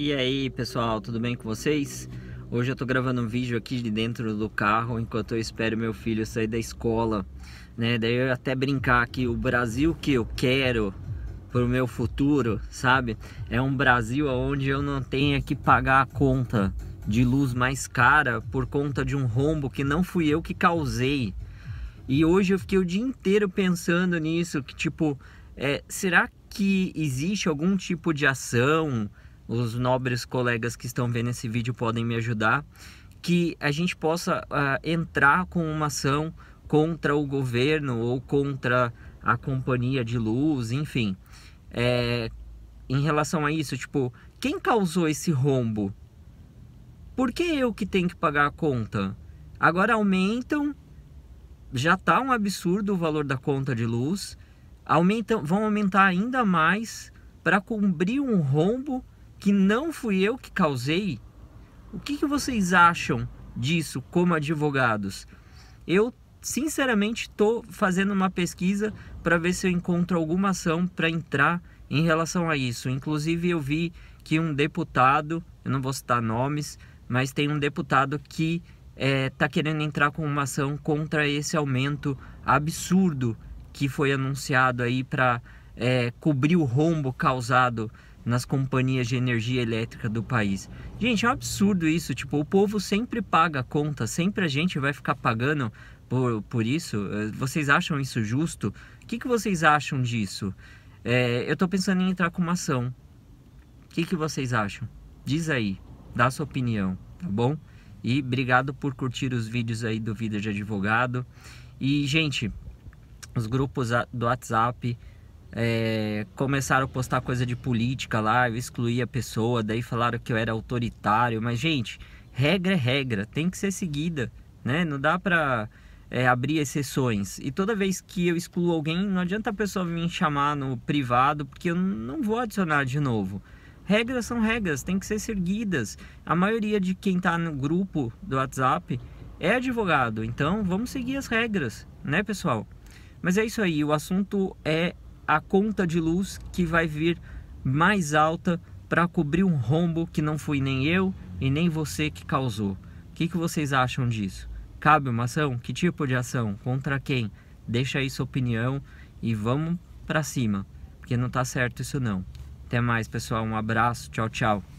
E aí pessoal, tudo bem com vocês? Hoje eu tô gravando um vídeo aqui de dentro do carro enquanto eu espero meu filho sair da escola, né? Daí eu até brincar que o Brasil que eu quero pro meu futuro, sabe? É um Brasil onde eu não tenha que pagar a conta de luz mais cara por conta de um rombo que não fui eu que causei. E hoje eu fiquei o dia inteiro pensando nisso, que tipo, é, será que existe algum tipo de ação os nobres colegas que estão vendo esse vídeo podem me ajudar, que a gente possa uh, entrar com uma ação contra o governo ou contra a companhia de luz, enfim. É, em relação a isso, tipo, quem causou esse rombo? Por que eu que tenho que pagar a conta? Agora aumentam, já tá um absurdo o valor da conta de luz, aumentam, vão aumentar ainda mais para cobrir um rombo que não fui eu que causei, o que, que vocês acham disso como advogados? Eu, sinceramente, estou fazendo uma pesquisa para ver se eu encontro alguma ação para entrar em relação a isso. Inclusive, eu vi que um deputado, eu não vou citar nomes, mas tem um deputado que está é, tá querendo entrar com uma ação contra esse aumento absurdo que foi anunciado aí para é, cobrir o rombo causado nas companhias de energia elétrica do país. Gente, é um absurdo isso. Tipo, o povo sempre paga a conta, sempre a gente vai ficar pagando por, por isso. Eh, vocês acham isso justo? O que, que vocês acham disso? É, eu estou pensando em entrar com uma ação. O que, que vocês acham? Diz aí, dá sua opinião, tá bom? E obrigado por curtir os vídeos aí do Vida de Advogado. E, gente, os grupos do WhatsApp é, começaram a postar coisa de política lá, eu excluí a pessoa, daí falaram que eu era autoritário, mas gente, regra é regra, tem que ser seguida, né? Não dá pra é, abrir exceções. E toda vez que eu excluo alguém, não adianta a pessoa me chamar no privado, porque eu não vou adicionar de novo. Regras são regras, tem que ser seguidas. A maioria de quem tá no grupo do WhatsApp é advogado, então vamos seguir as regras, né, pessoal? Mas é isso aí, o assunto é a conta de luz que vai vir mais alta para cobrir um rombo que não fui nem eu e nem você que causou. O que, que vocês acham disso? Cabe uma ação? Que tipo de ação? Contra quem? Deixa aí sua opinião e vamos para cima, porque não tá certo isso não. Até mais, pessoal. Um abraço. Tchau, tchau.